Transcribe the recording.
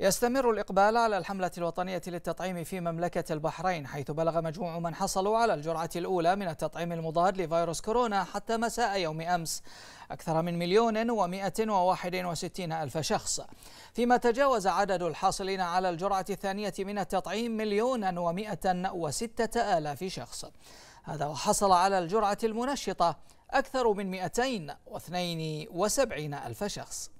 يستمر الإقبال على الحملة الوطنية للتطعيم في مملكة البحرين حيث بلغ مجموع من حصلوا على الجرعة الأولى من التطعيم المضاد لفيروس كورونا حتى مساء يوم أمس أكثر من مليون ومائة وواحد وستين ألف شخص فيما تجاوز عدد الحاصلين على الجرعة الثانية من التطعيم مليون ومائة وستة آلاف شخص هذا وحصل على الجرعة المنشطة أكثر من وسبعين ألف شخص